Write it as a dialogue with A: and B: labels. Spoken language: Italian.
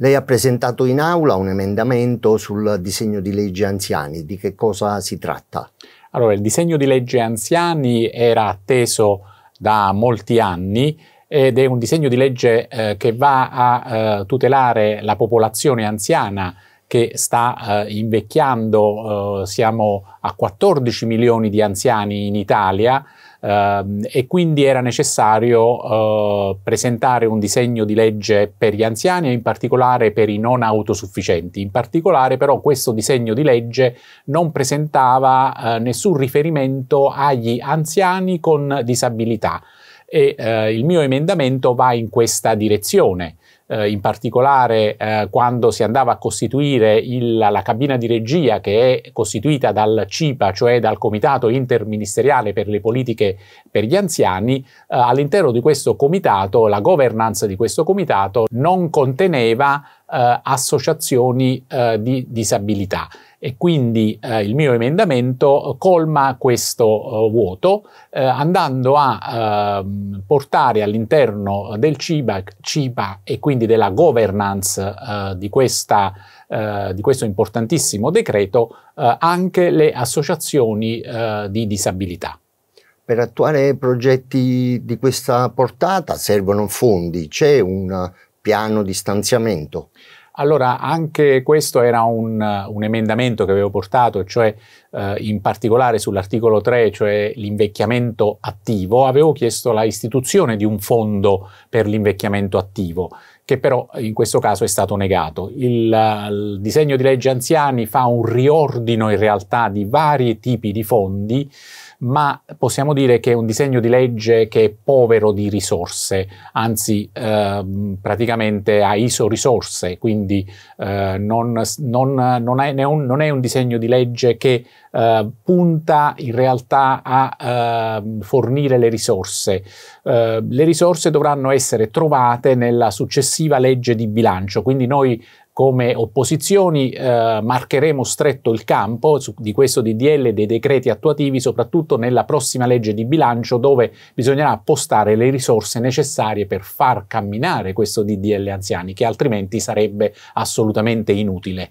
A: Lei ha presentato in aula un emendamento sul disegno di legge anziani,
B: di che cosa si tratta? Allora, il disegno di legge anziani era atteso da molti anni ed è un disegno di legge eh, che va a eh, tutelare la popolazione anziana che sta eh, invecchiando, eh, siamo a 14 milioni di anziani in Italia, Ehm, e quindi era necessario eh, presentare un disegno di legge per gli anziani e in particolare per i non autosufficienti. In particolare però questo disegno di legge non presentava eh, nessun riferimento agli anziani con disabilità e eh, il mio emendamento va in questa direzione eh, in particolare eh, quando si andava a costituire il, la cabina di regia che è costituita dal CIPA, cioè dal Comitato Interministeriale per le Politiche per gli Anziani, eh, all'interno di questo comitato, la governance di questo comitato non conteneva eh, associazioni eh, di disabilità e quindi eh, il mio emendamento colma questo eh, vuoto eh, andando a ehm, portare all'interno del CIBA, CIPA e quindi della governance eh, di, questa, eh, di, questo importantissimo decreto eh, anche le associazioni di disabilità.
A: Per attuare progetti di questa portata servono fondi, c'è un piano di
B: stanziamento? Allora, anche questo era un, un emendamento che avevo portato, cioè eh, in particolare sull'articolo 3, cioè l'invecchiamento attivo, avevo chiesto la istituzione di un fondo per l'invecchiamento attivo che però in questo caso è stato negato. Il, il disegno di legge anziani fa un riordino in realtà di vari tipi di fondi, ma possiamo dire che è un disegno di legge che è povero di risorse, anzi eh, praticamente ha ISO risorse, quindi eh, non, non, non, è, non, è, un disegno di legge che eh, punta in realtà a ehm, fornire le risorse. Eh, le risorse dovranno essere trovate nella successiva successiva legge di bilancio, quindi noi come opposizioni eh, marcheremo stretto il campo su, di questo DDL e dei decreti attuativi, soprattutto nella prossima legge di bilancio dove bisognerà appostare le risorse necessarie per far camminare questo DDL anziani, che altrimenti sarebbe assolutamente inutile.